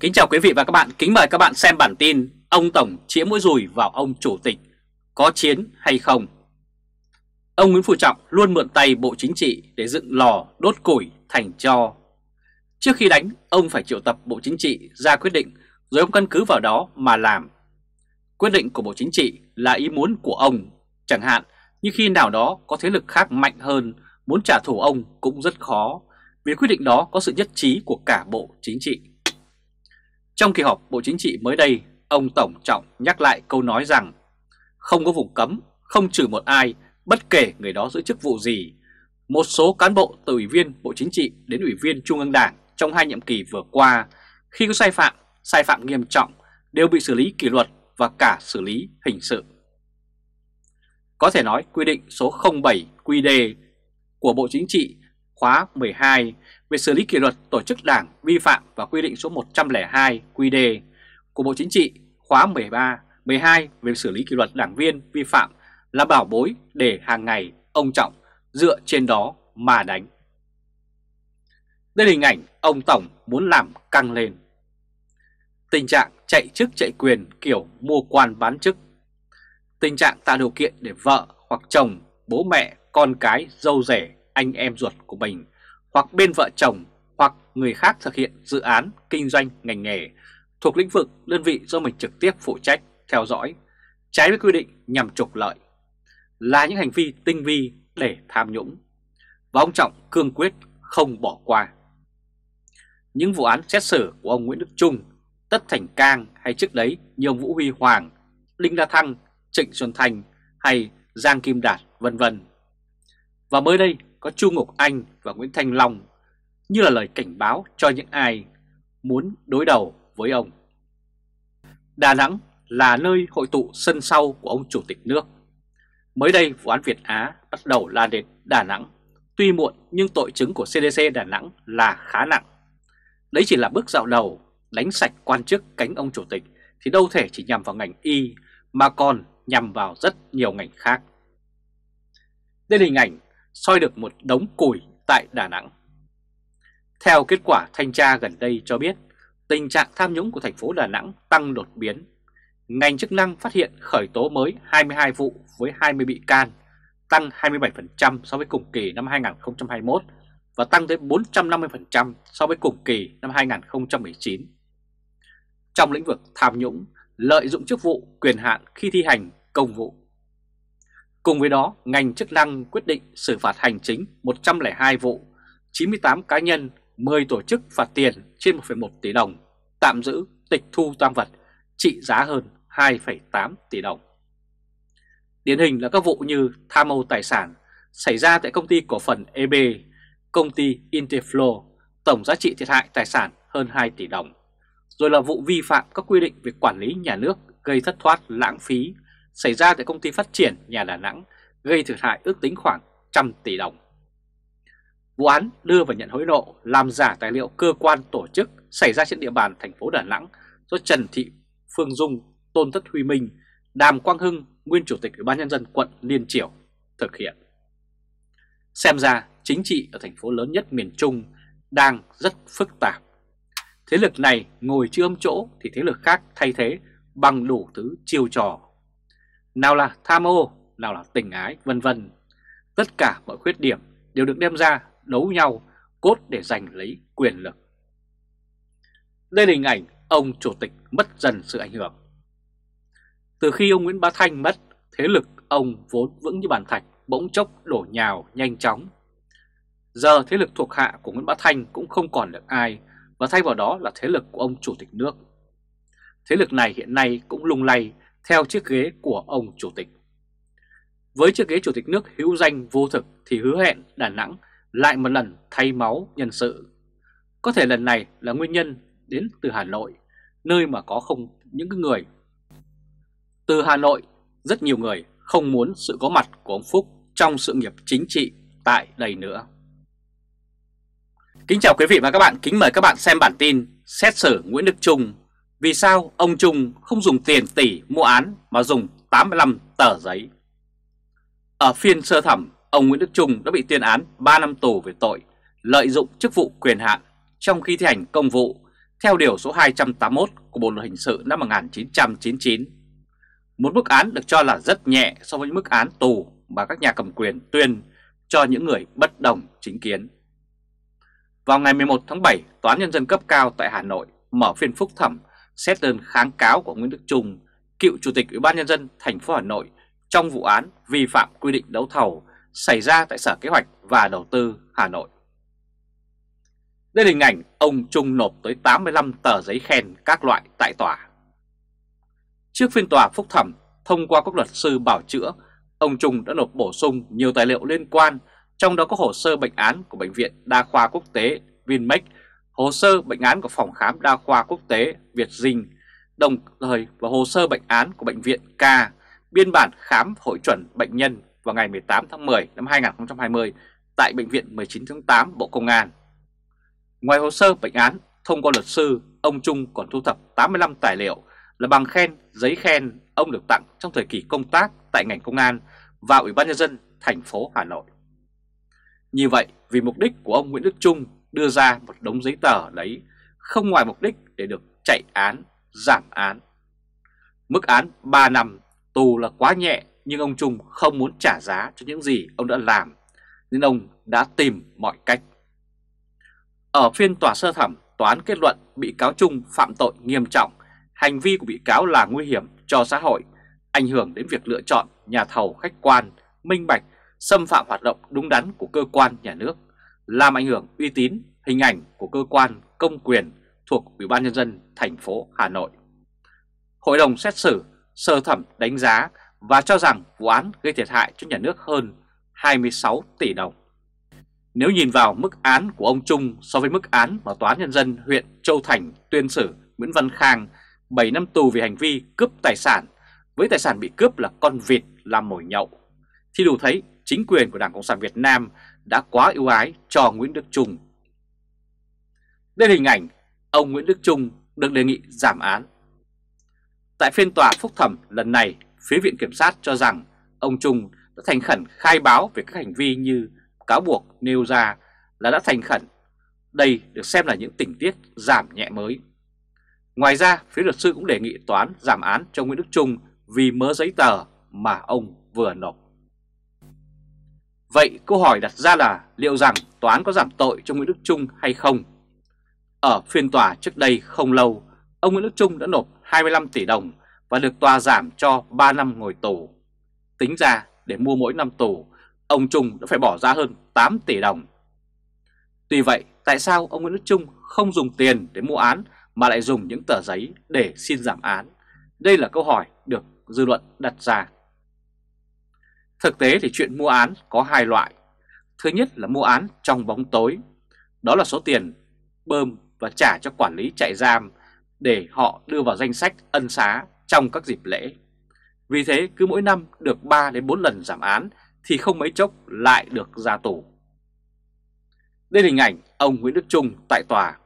Kính chào quý vị và các bạn, kính mời các bạn xem bản tin Ông Tổng chĩa mũi dùi vào ông Chủ tịch, có chiến hay không? Ông Nguyễn Phú Trọng luôn mượn tay Bộ Chính trị để dựng lò đốt củi thành cho. Trước khi đánh, ông phải triệu tập Bộ Chính trị ra quyết định rồi ông căn cứ vào đó mà làm. Quyết định của Bộ Chính trị là ý muốn của ông, chẳng hạn như khi nào đó có thế lực khác mạnh hơn muốn trả thù ông cũng rất khó vì quyết định đó có sự nhất trí của cả Bộ Chính trị. Trong kỳ họp Bộ Chính trị mới đây, ông Tổng Trọng nhắc lại câu nói rằng không có vùng cấm, không trừ một ai, bất kể người đó giữ chức vụ gì. Một số cán bộ từ Ủy viên Bộ Chính trị đến Ủy viên Trung ương Đảng trong hai nhiệm kỳ vừa qua, khi có sai phạm, sai phạm nghiêm trọng đều bị xử lý kỷ luật và cả xử lý hình sự. Có thể nói quy định số 07 QD của Bộ Chính trị khóa 12 về xử lý kỷ luật tổ chức đảng vi phạm và quy định số 102 QD của Bộ Chính trị khóa 13 12 về xử lý kỷ luật đảng viên vi phạm là bảo bối để hàng ngày ông Trọng dựa trên đó mà đánh. Đây là hình ảnh ông Tổng muốn làm căng lên. Tình trạng chạy chức chạy quyền kiểu mua quan bán chức. Tình trạng tạo điều kiện để vợ hoặc chồng, bố mẹ, con cái, dâu rể anh em ruột của mình hoặc bên vợ chồng hoặc người khác thực hiện dự án, kinh doanh, ngành nghề thuộc lĩnh vực đơn vị do mình trực tiếp phụ trách, theo dõi, trái với quy định nhằm trục lợi, là những hành vi tinh vi để tham nhũng. Và ông Trọng cương quyết không bỏ qua. Những vụ án xét xử của ông Nguyễn Đức Trung, Tất Thành Cang hay trước đấy như ông Vũ Huy Hoàng, Đinh La Thăng, Trịnh Xuân Thành hay Giang Kim Đạt vân vân. Và mới đây, có Chu Ngọc Anh và Nguyễn Thanh Long như là lời cảnh báo cho những ai muốn đối đầu với ông. Đà Nẵng là nơi hội tụ sân sau của ông Chủ tịch nước. Mới đây, vụ án Việt Á bắt đầu la đến Đà Nẵng. Tuy muộn nhưng tội chứng của CDC Đà Nẵng là khá nặng. Đấy chỉ là bước dạo đầu, đánh sạch quan chức cánh ông Chủ tịch thì đâu thể chỉ nhằm vào ngành y mà còn nhằm vào rất nhiều ngành khác. Đây là hình ảnh soi được một đống củi tại Đà Nẵng. Theo kết quả thanh tra gần đây cho biết, tình trạng tham nhũng của thành phố Đà Nẵng tăng đột biến. Ngành chức năng phát hiện khởi tố mới 22 vụ với 20 bị can, tăng 27% so với cùng kỳ năm 2021 và tăng tới 450% so với cùng kỳ năm 2019. Trong lĩnh vực tham nhũng, lợi dụng chức vụ quyền hạn khi thi hành công vụ Cùng với đó, ngành chức năng quyết định xử phạt hành chính 102 vụ, 98 cá nhân, 10 tổ chức phạt tiền trên 1,1 tỷ đồng, tạm giữ tịch thu tăng vật trị giá hơn 2,8 tỷ đồng. Điển hình là các vụ như tham ô tài sản xảy ra tại công ty cổ phần EB, công ty Interflow, tổng giá trị thiệt hại tài sản hơn 2 tỷ đồng, rồi là vụ vi phạm các quy định về quản lý nhà nước gây thất thoát lãng phí xảy ra tại công ty phát triển nhà Đà Nẵng gây thiệt hại ước tính khoảng trăm tỷ đồng. Vụ án đưa và nhận hối lộ làm giả tài liệu cơ quan tổ chức xảy ra trên địa bàn thành phố Đà Nẵng do Trần Thị Phương Dung, Tôn Thất Huy Minh, Đàm Quang Hưng, nguyên chủ tịch Ủy ban nhân dân quận Liên Triểu thực hiện. Xem ra chính trị ở thành phố lớn nhất miền Trung đang rất phức tạp. Thế lực này ngồi chưa âm chỗ thì thế lực khác thay thế bằng đủ thứ chiêu trò nào là tham ô, nào là tình ái, vân vân. Tất cả mọi khuyết điểm đều được đem ra đấu nhau, cốt để giành lấy quyền lực. Đây là hình ảnh ông chủ tịch mất dần sự ảnh hưởng. Từ khi ông Nguyễn Bá Thanh mất, thế lực ông vốn vững như bàn thạch bỗng chốc đổ nhào nhanh chóng. Giờ thế lực thuộc hạ của Nguyễn Bá Thanh cũng không còn được ai và thay vào đó là thế lực của ông chủ tịch nước. Thế lực này hiện nay cũng lung lay theo chiếc ghế của ông chủ tịch. Với chiếc ghế chủ tịch nước hữu danh vô thực thì hứa hẹn Đà Nẵng lại một lần thay máu nhân sự. Có thể lần này là nguyên nhân đến từ Hà Nội, nơi mà có không những người. Từ Hà Nội, rất nhiều người không muốn sự có mặt của ông Phúc trong sự nghiệp chính trị tại đây nữa. Kính chào quý vị và các bạn, kính mời các bạn xem bản tin Xét xử Nguyễn Đức Trung vì sao ông Trung không dùng tiền tỷ mua án mà dùng 85 tờ giấy? Ở phiên sơ thẩm, ông Nguyễn Đức Trung đã bị tuyên án 3 năm tù về tội lợi dụng chức vụ quyền hạn trong khi thi hành công vụ theo điều số 281 của Bộ luật hình sự năm 1999. Một mức án được cho là rất nhẹ so với mức án tù mà các nhà cầm quyền tuyên cho những người bất đồng chính kiến. Vào ngày 11 tháng 7, Tòa án Nhân dân cấp cao tại Hà Nội mở phiên phúc thẩm xét đơn kháng cáo của Nguyễn Đức Trung, cựu Chủ tịch Ủy ban Nhân dân thành phố Hà Nội trong vụ án vi phạm quy định đấu thầu xảy ra tại Sở Kế hoạch và Đầu tư Hà Nội. Đây là hình ảnh ông Trung nộp tới 85 tờ giấy khen các loại tại tòa. Trước phiên tòa phúc thẩm, thông qua các luật sư bảo chữa, ông Trung đã nộp bổ sung nhiều tài liệu liên quan, trong đó có hồ sơ bệnh án của Bệnh viện Đa khoa Quốc tế Vinmec hồ sơ bệnh án của phòng khám đa khoa quốc tế Việt Dinh, đồng thời và hồ sơ bệnh án của bệnh viện K, biên bản khám hội chuẩn bệnh nhân vào ngày 18 tháng 10 năm 2020 tại bệnh viện 19 tháng 8 Bộ Công an. Ngoài hồ sơ bệnh án, thông qua luật sư, ông Trung còn thu thập 85 tài liệu là bằng khen, giấy khen ông được tặng trong thời kỳ công tác tại ngành công an và Ủy ban nhân dân thành phố Hà Nội. Như vậy, vì mục đích của ông Nguyễn Đức Trung đưa ra một đống giấy tờ đấy không ngoài mục đích để được chạy án, giảm án. Mức án 3 năm tù là quá nhẹ nhưng ông Trung không muốn trả giá cho những gì ông đã làm nên ông đã tìm mọi cách. Ở phiên tòa sơ thẩm, tòa án kết luận bị cáo Trung phạm tội nghiêm trọng, hành vi của bị cáo là nguy hiểm cho xã hội, ảnh hưởng đến việc lựa chọn nhà thầu khách quan, minh bạch, xâm phạm hoạt động đúng đắn của cơ quan nhà nước làm ảnh hưởng uy tín, hình ảnh của cơ quan công quyền thuộc Ủy ban nhân dân thành phố Hà Nội. Hội đồng xét xử sơ thẩm đánh giá và cho rằng vụ án gây thiệt hại cho nhà nước hơn 26 tỷ đồng. Nếu nhìn vào mức án của ông Trung so với mức án mà Tòa án Nhân dân huyện Châu Thành tuyên xử Nguyễn Văn Khang 7 năm tù vì hành vi cướp tài sản, với tài sản bị cướp là con vịt làm mồi nhậu, thì đủ thấy chính quyền của Đảng Cộng sản Việt Nam đã quá ưu ái cho Nguyễn Đức Trung. Đây là hình ảnh ông Nguyễn Đức Trung được đề nghị giảm án. Tại phiên tòa phúc thẩm lần này, phía Viện Kiểm sát cho rằng ông Trung đã thành khẩn khai báo về các hành vi như cáo buộc nêu ra là đã thành khẩn. Đây được xem là những tình tiết giảm nhẹ mới. Ngoài ra, phía luật sư cũng đề nghị toán giảm án cho Nguyễn Đức Trung vì mớ giấy tờ mà ông vừa nộp. Vậy câu hỏi đặt ra là liệu rằng tòa án có giảm tội cho Nguyễn Đức Trung hay không? Ở phiên tòa trước đây không lâu, ông Nguyễn Đức Trung đã nộp 25 tỷ đồng và được tòa giảm cho 3 năm ngồi tù. Tính ra để mua mỗi năm tù, ông Trung đã phải bỏ ra hơn 8 tỷ đồng. Tuy vậy, tại sao ông Nguyễn Đức Trung không dùng tiền để mua án mà lại dùng những tờ giấy để xin giảm án? Đây là câu hỏi được dư luận đặt ra. Thực tế thì chuyện mua án có hai loại. Thứ nhất là mua án trong bóng tối, đó là số tiền bơm và trả cho quản lý trại giam để họ đưa vào danh sách ân xá trong các dịp lễ. Vì thế cứ mỗi năm được 3 đến 4 lần giảm án thì không mấy chốc lại được ra tù. Đây là hình ảnh ông Nguyễn Đức Trung tại tòa.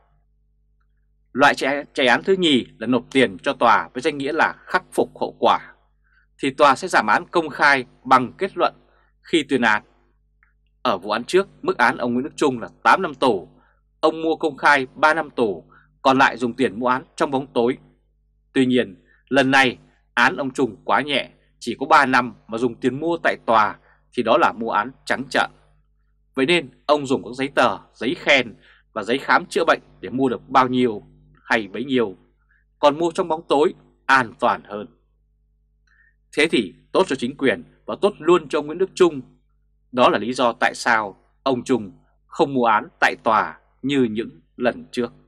Loại chạy án thứ nhì là nộp tiền cho tòa với danh nghĩa là khắc phục hậu quả thì tòa sẽ giảm án công khai bằng kết luận khi tuyên án. Ở vụ án trước, mức án ông Nguyễn Đức Trung là 8 năm tù, ông mua công khai 3 năm tù, còn lại dùng tiền mua án trong bóng tối. Tuy nhiên, lần này án ông Trung quá nhẹ, chỉ có 3 năm mà dùng tiền mua tại tòa thì đó là mua án trắng trợn. Vậy nên ông dùng các giấy tờ, giấy khen và giấy khám chữa bệnh để mua được bao nhiêu hay bấy nhiêu, còn mua trong bóng tối an toàn hơn. Thế thì tốt cho chính quyền và tốt luôn cho Nguyễn Đức Trung. Đó là lý do tại sao ông Trung không mua án tại tòa như những lần trước.